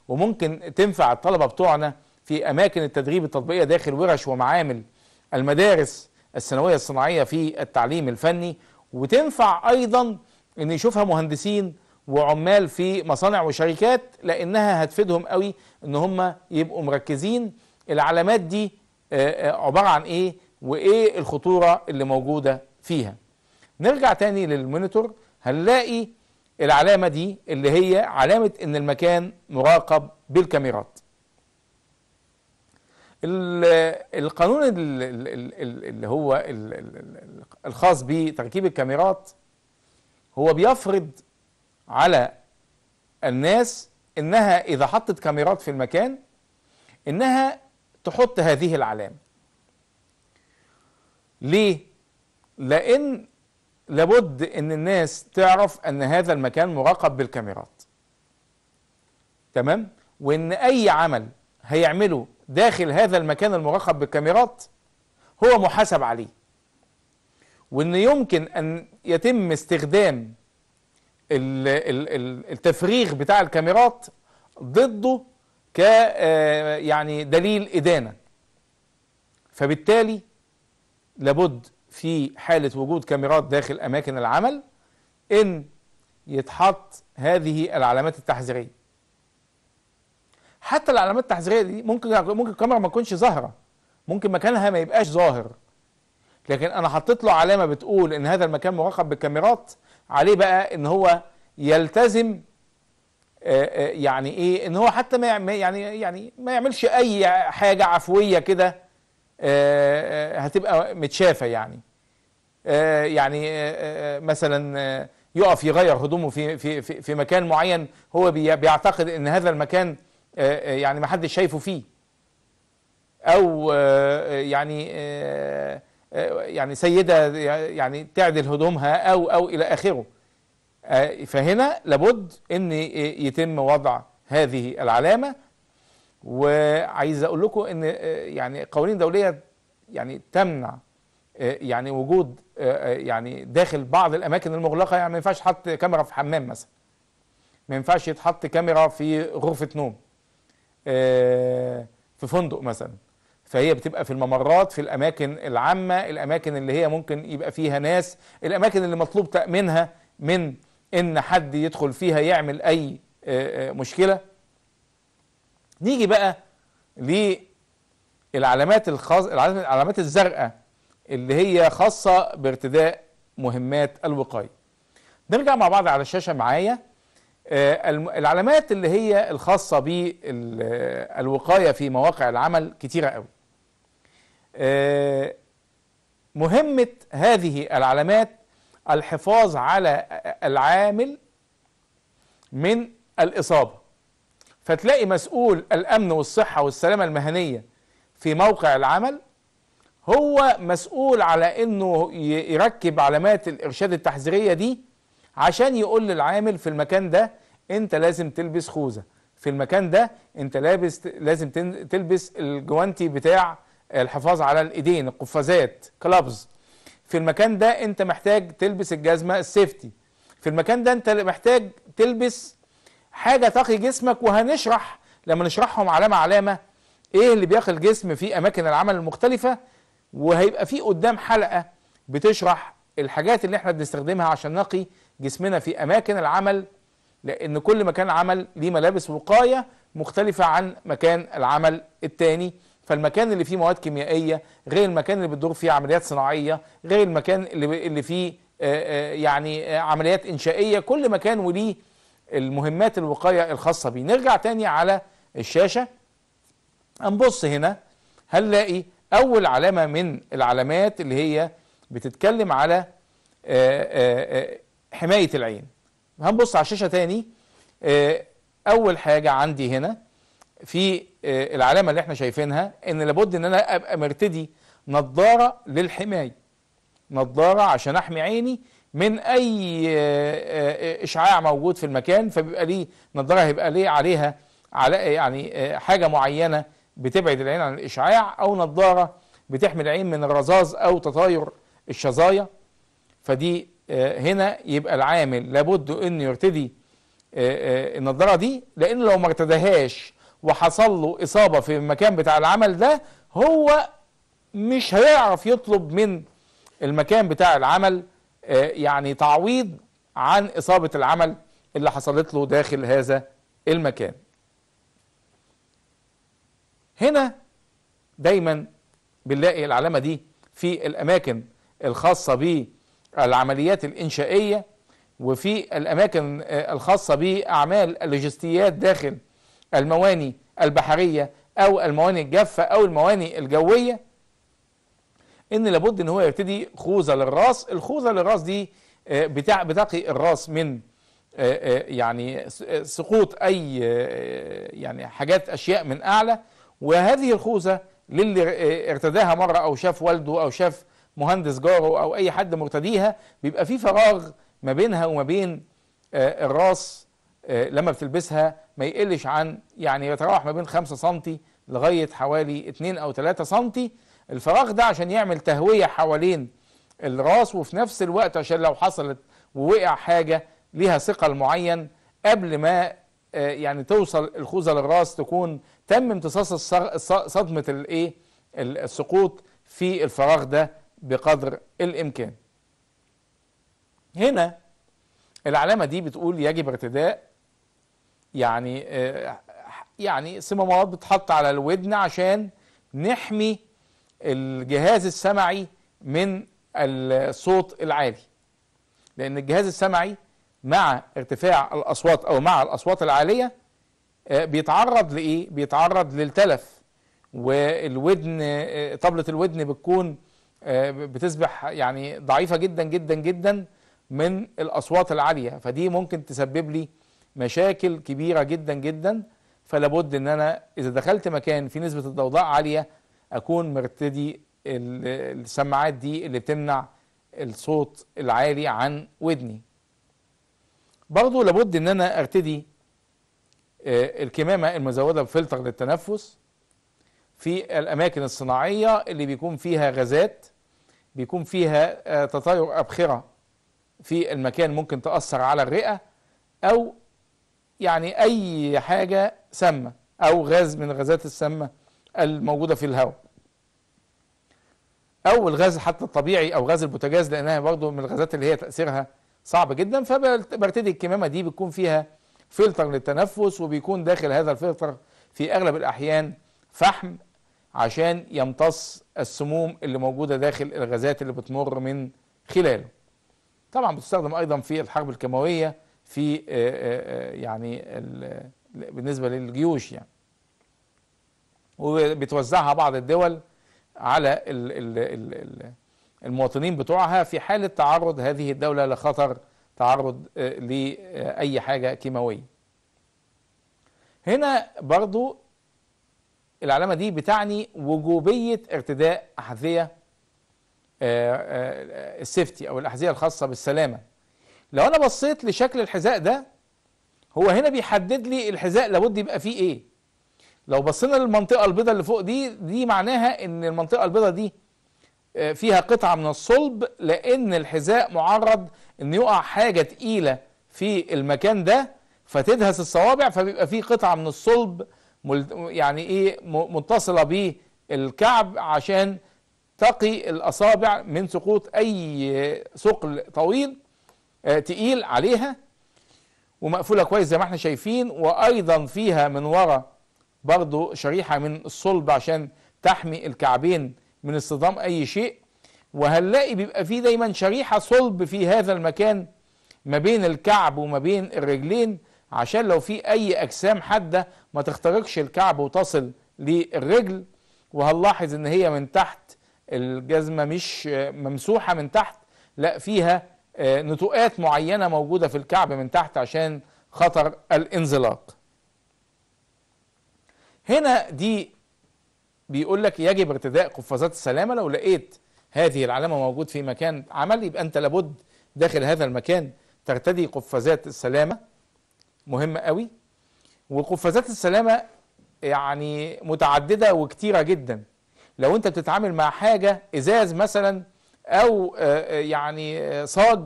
وممكن تنفع الطلبه بتوعنا في اماكن التدريب التطبيقيه داخل ورش ومعامل المدارس الثانويه الصناعيه في التعليم الفني وتنفع ايضا ان يشوفها مهندسين وعمال في مصانع وشركات لانها هتفيدهم قوي ان هم يبقوا مركزين العلامات دي آه، آه، عبارة عن ايه وايه الخطورة اللي موجودة فيها نرجع تاني للمونيتور هنلاقي العلامة دي اللي هي علامة ان المكان مراقب بالكاميرات القانون اللي هو الخاص بتركيب الكاميرات هو بيفرض على الناس انها اذا حطت كاميرات في المكان انها تحط هذه العلامة ليه؟ لأن لابد أن الناس تعرف أن هذا المكان مراقب بالكاميرات تمام؟ وأن أي عمل هيعمله داخل هذا المكان المراقب بالكاميرات هو محاسب عليه وأن يمكن أن يتم استخدام التفريغ بتاع الكاميرات ضده ك آه، يعني دليل إدانة فبالتالي لابد في حالة وجود كاميرات داخل أماكن العمل إن يتحط هذه العلامات التحذيرية حتى العلامات التحذيرية دي ممكن ممكن الكاميرا ما تكونش ظاهرة ممكن مكانها ما يبقاش ظاهر لكن أنا حطيت له علامة بتقول إن هذا المكان مراقب بالكاميرات عليه بقى إن هو يلتزم آه، آه، يعني ايه ان هو حتى ما يعني يعني ما يعملش اي حاجه عفويه كده آه، هتبقى متشافه يعني يعني مثلا يقف يغير هدومه في في في, مكان معين هو بيعتقد ان هذا المكان يعني ما حدش شايفه فيه او يعني يعني سيده يعني تعدل هدومها او او الى اخره آه، فهنا لابد ان آه، يتم وضع هذه العلامه وعايز اقول لكم ان آه، يعني قوانين دوليه يعني تمنع يعني وجود يعني داخل بعض الاماكن المغلقه يعني ما ينفعش حط كاميرا في حمام مثلا ما ينفعش يتحط كاميرا في غرفه نوم في فندق مثلا فهي بتبقى في الممرات في الاماكن العامه الاماكن اللي هي ممكن يبقى فيها ناس الاماكن اللي مطلوب تامينها من ان حد يدخل فيها يعمل اي آه، آه، مشكله نيجي بقى للعلامات الخاص العلامات الزرقاء اللي هي خاصه بارتداء مهمات الوقايه نرجع مع بعض على الشاشه معايا آه، العلامات اللي هي الخاصه بالوقايه في مواقع العمل كتيره قوي مهمه هذه العلامات الحفاظ على العامل من الاصابه فتلاقي مسؤول الامن والصحه والسلامه المهنيه في موقع العمل هو مسؤول على انه يركب علامات الارشاد التحذيريه دي عشان يقول للعامل في المكان ده انت لازم تلبس خوذه في المكان ده انت لابس لازم تلبس الجوانتي بتاع الحفاظ على الايدين القفازات كلابز في المكان ده انت محتاج تلبس الجزمه السيفتي في المكان ده انت محتاج تلبس حاجه تقي جسمك وهنشرح لما نشرحهم علامه علامه ايه اللي بيقي الجسم في اماكن العمل المختلفه وهيبقى في قدام حلقه بتشرح الحاجات اللي احنا بنستخدمها عشان نقي جسمنا في اماكن العمل لان كل مكان عمل ليه ملابس وقايه مختلفه عن مكان العمل التاني فالمكان اللي فيه مواد كيميائيه غير المكان اللي بتدور فيه عمليات صناعيه غير المكان اللي اللي فيه آه، آه، يعني آه، عمليات انشائيه كل مكان وليه المهمات الوقايه الخاصه بيه نرجع تاني على الشاشه هنبص هنا هنلاقي اول علامه من العلامات اللي هي بتتكلم على حمايه العين هنبص على الشاشه تاني اول حاجه عندي هنا في آه، العلامه اللي احنا شايفينها ان لابد ان انا ابقى مرتدي نظاره للحمايه نظاره عشان احمي عيني من اي آه، آه، اشعاع موجود في المكان فبيبقى ليه نظاره هيبقى ليه عليها على يعني حاجه معينه بتبعد العين عن الاشعاع او نظاره بتحمي العين من الرذاذ او تطاير الشظايا فدي هنا يبقى العامل لابد انه يرتدي النظاره دي لان لو ما ارتدهاش وحصل له اصابه في المكان بتاع العمل ده هو مش هيعرف يطلب من المكان بتاع العمل آه، يعني تعويض عن اصابه العمل اللي حصلت له داخل هذا المكان. هنا دايما بنلاقي العلامه دي في الاماكن الخاصه بالعمليات الانشائيه وفي الاماكن آه، الخاصه باعمال اللوجستيات داخل المواني البحرية أو المواني الجافة أو المواني الجوية إن لابد إن هو يبتدي خوذة للراس الخوذة للراس دي آه، بتاع بتقي الراس من آه، آه، يعني سقوط أي يعني حاجات أشياء من أعلى وهذه الخوذة للي ارتداها مرة أو شاف والده أو شاف مهندس جاره أو أي حد مرتديها بيبقى في فراغ ما بينها وما بين الراس آه، لما بتلبسها ما يقلش عن يعني يتراوح ما بين 5 سم لغايه حوالي 2 او 3 سم الفراغ ده عشان يعمل تهويه حوالين الراس وفي نفس الوقت عشان لو حصلت ووقع حاجه ليها ثقل معين قبل ما آه، يعني توصل الخوذه للراس تكون تم امتصاص صدمه الايه السقوط في الفراغ ده بقدر الامكان هنا العلامه دي بتقول يجب ارتداء يعني آه، يعني سمامات بتحط على الودن عشان نحمي الجهاز السمعي من الصوت العالي لان الجهاز السمعي مع ارتفاع الاصوات او مع الاصوات العاليه آه، بيتعرض لايه بيتعرض للتلف والودن آه، طبله الودن بتكون بتصبح يعني ضعيفه جدا جدا جدا من الاصوات العاليه فدي ممكن تسبب لي مشاكل كبيرة جدا جدا فلابد ان انا اذا دخلت مكان في نسبة الضوضاء عالية اكون مرتدي السماعات دي اللي بتمنع الصوت العالي عن ودني برضه لابد ان انا ارتدي آه، الكمامة المزودة بفلتر للتنفس في الأماكن الصناعية اللي بيكون فيها غازات بيكون فيها آه، تطاير أبخرة في المكان ممكن تأثر على الرئة أو يعني أي حاجة سامة أو غاز من الغازات السامة الموجودة في الهواء أو الغاز حتى الطبيعي أو غاز البوتاجاز لأنها برضه من الغازات اللي هي تأثيرها صعب جدا فبرتدي الكمامة دي بيكون فيها فلتر للتنفس وبيكون داخل هذا الفلتر في أغلب الأحيان فحم عشان يمتص السموم اللي موجودة داخل الغازات اللي بتمر من خلاله طبعا بتستخدم أيضا في الحرب الكيماوية في آه، آه، آه، يعني بالنسبة للجيوش يعني وبتوزعها بعض الدول على المواطنين بتوعها في حالة تعرض هذه الدولة لخطر تعرض لأي حاجة كيماوية هنا برضو العلامة دي بتعني وجوبية ارتداء أحذية السيفتي أو الأحذية الخاصة بالسلامة لو انا بصيت لشكل الحذاء ده هو هنا بيحدد لي الحذاء لابد يبقى فيه ايه لو بصينا للمنطقه البيضاء اللي فوق دي دي معناها ان المنطقه البيضاء دي آه، فيها قطعه من الصلب لان الحذاء معرض ان يقع حاجه تقيله في المكان ده فتدهس الصوابع فبيبقى فيه قطعه من الصلب يعني ايه متصله بالكعب عشان تقي الاصابع من سقوط اي ثقل طويل آه، تقيل عليها ومقفولة كويس زي ما احنا شايفين وأيضا فيها من ورا برضو شريحة من الصلب عشان تحمي الكعبين من اصطدام أي شيء وهنلاقي بيبقى فيه دايما شريحة صلب في هذا المكان ما بين الكعب وما بين الرجلين عشان لو في أي أجسام حادة ما تخترقش الكعب وتصل للرجل وهنلاحظ إن هي من تحت الجزمة مش آه، ممسوحة من تحت لا فيها آه، نتوءات معينه موجوده في الكعب من تحت عشان خطر الانزلاق هنا دي بيقول لك يجب ارتداء قفازات السلامه لو لقيت هذه العلامه موجود في مكان عمل يبقى انت لابد داخل هذا المكان ترتدي قفازات السلامه مهمه قوي وقفازات السلامه يعني متعدده وكتيره جدا لو انت بتتعامل مع حاجه ازاز مثلا او آه، آه، يعني آه، صاج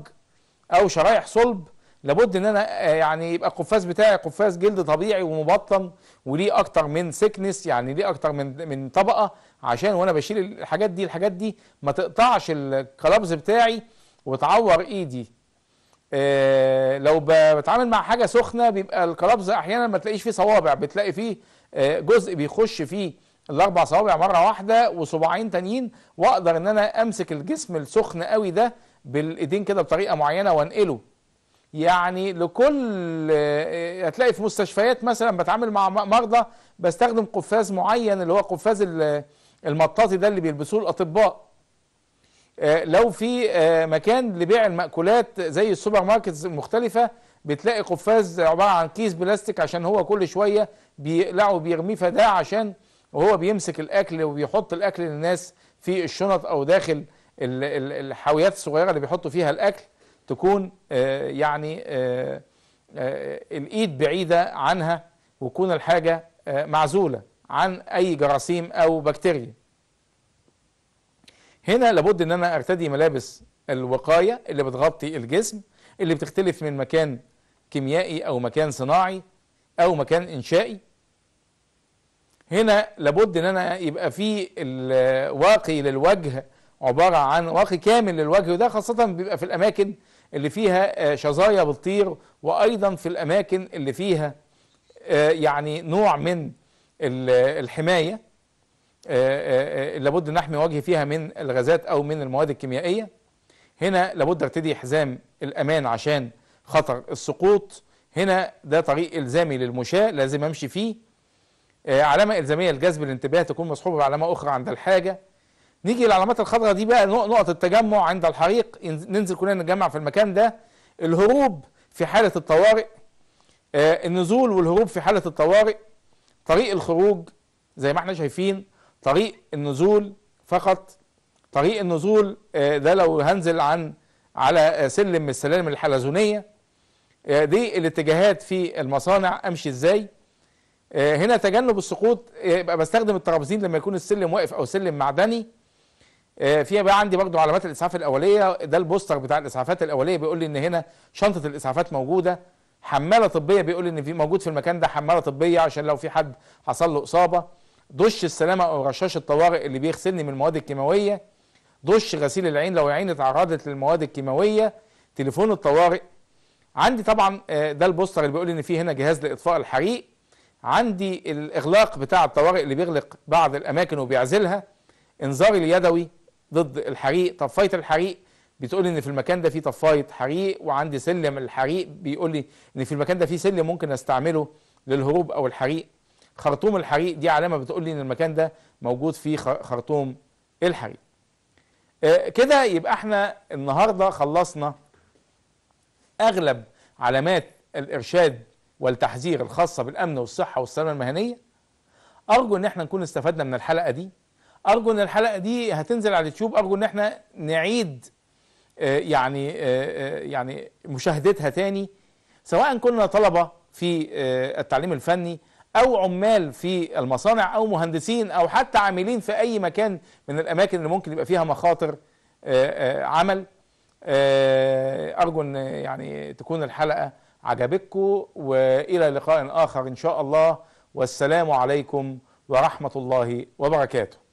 او شرايح صلب لابد ان انا يعني يبقى القفاز بتاعي قفاز جلد طبيعي ومبطن وليه اكتر من سكنس يعني ليه اكتر من من طبقه عشان وانا بشيل الحاجات دي الحاجات دي ما تقطعش الكلابز بتاعي وتعور ايدي آه لو بتعامل مع حاجه سخنه بيبقى الكلابز احيانا ما تلاقيش فيه صوابع بتلاقي فيه آه جزء بيخش فيه الاربع صوابع مره واحده وصباعين تانيين واقدر ان انا امسك الجسم السخن قوي ده بالايدين كده بطريقه معينه وانقله يعني لكل آه، هتلاقي في مستشفيات مثلا بتعامل مع مرضى بستخدم قفاز معين اللي هو قفاز المطاطي ده اللي بيلبسوه الاطباء آه، لو في آه، مكان لبيع المأكولات زي السوبر ماركتس المختلفة بتلاقي قفاز عبارة عن كيس بلاستيك عشان هو كل شوية بيقلعه بيرميه فده عشان وهو بيمسك الاكل وبيحط الاكل للناس في الشنط او داخل الحاويات الصغيره اللي بيحطوا فيها الاكل تكون آه، يعني آه، آه، الايد بعيده عنها وتكون الحاجه معزوله عن اي جراثيم او بكتيريا هنا لابد ان انا ارتدي ملابس الوقايه اللي بتغطي الجسم اللي بتختلف من مكان كيميائي او مكان صناعي او مكان انشائي هنا لابد ان انا يبقى في الواقي للوجه عباره عن واقي كامل للوجه وده خاصه بيبقى في الاماكن اللي فيها آه، شظايا بتطير وايضا في الاماكن اللي فيها آه، يعني نوع من الحمايه آه، لابد نحمي وجهي فيها من الغازات او من المواد الكيميائيه هنا لابد ارتدي حزام الامان عشان خطر السقوط هنا ده طريق الزامي للمشاة لازم امشي فيه آه، علامة إلزامية لجذب الانتباه تكون مصحوبة بعلامة أخرى عند الحاجة نيجي للعلامات الخضراء دي بقى نقط التجمع عند الحريق ننزل كلنا نتجمع في المكان ده الهروب في حالة الطوارئ آه، النزول والهروب في حالة الطوارئ طريق الخروج زي ما احنا شايفين طريق النزول فقط طريق النزول آه، ده لو هنزل عن على سلم من السلالم الحلزونية دي الاتجاهات في المصانع امشي ازاي آه، هنا تجنب السقوط آه، يبقى بستخدم الترابزين لما يكون السلم واقف او سلم معدني آه، فيها بقى عندي برضو علامات الاسعاف الاوليه ده البوستر بتاع الاسعافات الاوليه بيقول لي ان هنا شنطه الاسعافات موجوده حماله طبيه بيقول لي ان في موجود في المكان ده حماله طبيه عشان لو في حد حصل له اصابه دش السلامه او رشاش الطوارئ اللي بيغسلني من المواد الكيماويه دش غسيل العين لو عيني اتعرضت للمواد الكيماويه تليفون الطوارئ عندي طبعا ده البوستر اللي بيقول لي ان في هنا جهاز لاطفاء الحريق عندي الإغلاق بتاع الطوارئ اللي بيغلق بعض الأماكن وبيعزلها انذاري اليدوي ضد الحريق طفاية الحريق بتقول ان في المكان ده في طفايه حريق وعندي سلم الحريق بيقول لي ان في المكان ده في سلم ممكن استعمله للهروب او الحريق خرطوم الحريق دي علامه بتقول لي ان المكان ده موجود فيه خرطوم الحريق آه، كده يبقى احنا النهارده خلصنا اغلب علامات الارشاد والتحذير الخاصة بالأمن والصحة والسلامة المهنية أرجو إن احنا نكون استفدنا من الحلقة دي أرجو إن الحلقة دي هتنزل على اليوتيوب أرجو إن احنا نعيد آه، يعني آه، آه، يعني مشاهدتها تاني سواء كنا طلبة في التعليم الفني او عمال في المصانع او مهندسين او حتى عاملين في اي مكان من الاماكن اللي ممكن يبقى فيها مخاطر عمل ارجو ان يعني تكون الحلقه عجبتكم والى لقاء اخر ان شاء الله والسلام عليكم ورحمه الله وبركاته